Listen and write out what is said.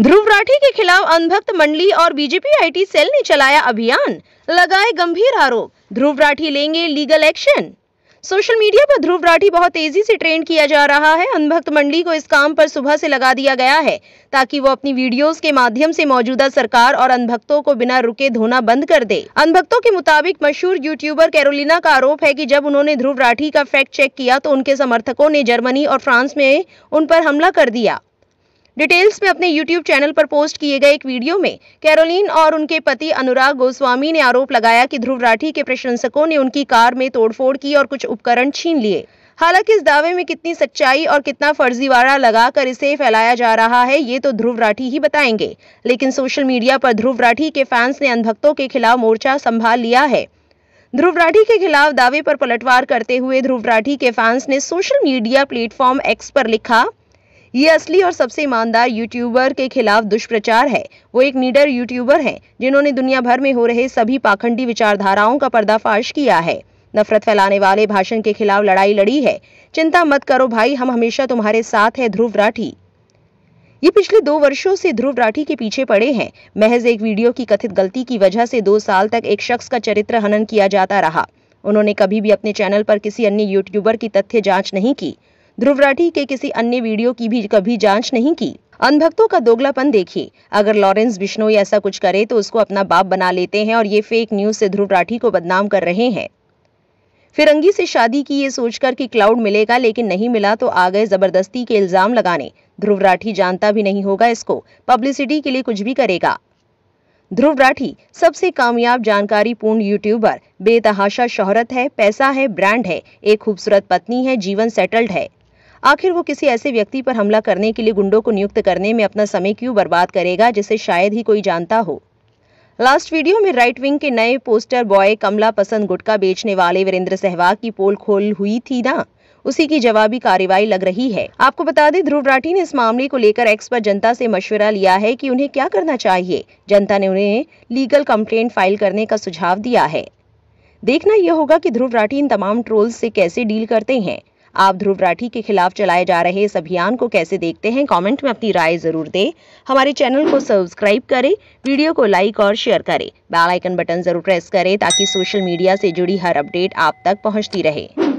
ध्रुव राठी के खिलाफ अनभक्त मंडली और बीजेपी आईटी सेल ने चलाया अभियान लगाए गंभीर आरोप ध्रुव राठी लेंगे लीगल एक्शन सोशल मीडिया पर ध्रुव राठी बहुत तेजी से ट्रेंड किया जा रहा है अनभक्त मंडली को इस काम पर सुबह से लगा दिया गया है ताकि वो अपनी वीडियोस के माध्यम से मौजूदा सरकार और अनभक्तों को बिना रुके धोना बंद कर दे अनभक्तों के मुताबिक मशहूर यूट्यूबर कैरोलिना का आरोप है कि जब उन्होंने ध्रुव राठी का फैक्ट चेक किया तो उनके समर्थकों ने जर्मनी और फ्रांस में उन पर हमला कर दिया डिटेल्स में अपने यूट्यूब चैनल पर पोस्ट किए गए एक वीडियो में कैरोलिन और उनके पति अनुराग गोस्वामी ने आरोप लगाया कि ध्रुव राठी के प्रशंसकों ने उनकी कार में तोड़फोड़ की और कुछ उपकरण छीन लिए हालांकि इस दावे में कितनी सच्चाई और कितना फर्जीवाड़ा लगाकर इसे फैलाया जा रहा है ये तो ध्रुव राठी ही बताएंगे लेकिन सोशल मीडिया पर ध्रुव राठी के फैंस ने अनभक्तों के खिलाफ मोर्चा संभाल लिया है ध्रुव राठी के खिलाफ दावे पर पलटवार करते हुए ध्रुव राठी के फैंस ने सोशल मीडिया प्लेटफॉर्म एक्स पर लिखा ये असली और सबसे ईमानदार यूट्यूबर के खिलाफ दुष्प्रचार है वो एक नीडर यूट्यूबर हैं जिन्होंने दुनिया भर में हो रहे सभी पाखंडी विचारधाराओं का पर्दाफाश किया है नफरत फैलाने वाले भाषण के खिलाफ लड़ाई लड़ी है चिंता मत करो भाई हम हमेशा तुम्हारे साथ है ध्रुव राठी ये पिछले दो वर्षों से ध्रुव राठी के पीछे पड़े हैं महज एक वीडियो की कथित गलती की वजह से दो साल तक एक शख्स का चरित्र हनन किया जाता रहा उन्होंने कभी भी अपने चैनल पर किसी अन्य यूट्यूबर की तथ्य जांच नहीं की ध्रुवराठी के किसी अन्य वीडियो की भी कभी जांच नहीं की अंधभक्तों का दोगलापन देखिए अगर लॉरेंस बिश्नोई ऐसा कुछ करे तो उसको अपना बाप बना लेते हैं और ये फेक न्यूज से ध्रुव राठी को बदनाम कर रहे हैं फिरंगी से शादी की ये सोचकर कि क्लाउड मिलेगा लेकिन नहीं मिला तो आ गए जबरदस्ती के इल्जाम लगाने ध्रुव राठी जानता भी नहीं होगा इसको पब्लिसिटी के लिए कुछ भी करेगा ध्रुव राठी सबसे कामयाब जानकारी पूर्ण यूट्यूबर बेतहाशा शोहरत है पैसा है ब्रांड है एक खूबसूरत पत्नी है जीवन सेटल्ड है आखिर वो किसी ऐसे व्यक्ति पर हमला करने के लिए गुंडों को नियुक्त करने में अपना समय क्यों बर्बाद करेगा जिसे शायद ही कोई जानता हो लास्ट वीडियो में राइट विंग के नए पोस्टर बॉय कमला पसंद गुटका बेचने वाले वीरेंद्र सहवाग की पोल खोल हुई थी ना उसी की जवाबी कार्रवाई लग रही है आपको बता दें ध्रुव राठी ने इस मामले को लेकर एक्स पर जनता से मशवरा लिया है कि उन्हें क्या करना चाहिए जनता ने उन्हें लीगल कंप्लेंट फाइल करने का सुझाव दिया है देखना यह होगा कि ध्रुव राठी इन तमाम ट्रोल्स से कैसे डील करते हैं आप ध्रुव राठी के खिलाफ चलाए जा रहे इस अभियान को कैसे देखते हैं कमेंट में अपनी राय जरूर दें हमारे चैनल को सब्सक्राइब करें वीडियो को लाइक और शेयर करें बेल आइकन बटन जरूर प्रेस करें ताकि सोशल मीडिया से जुड़ी हर अपडेट आप तक पहुंचती रहे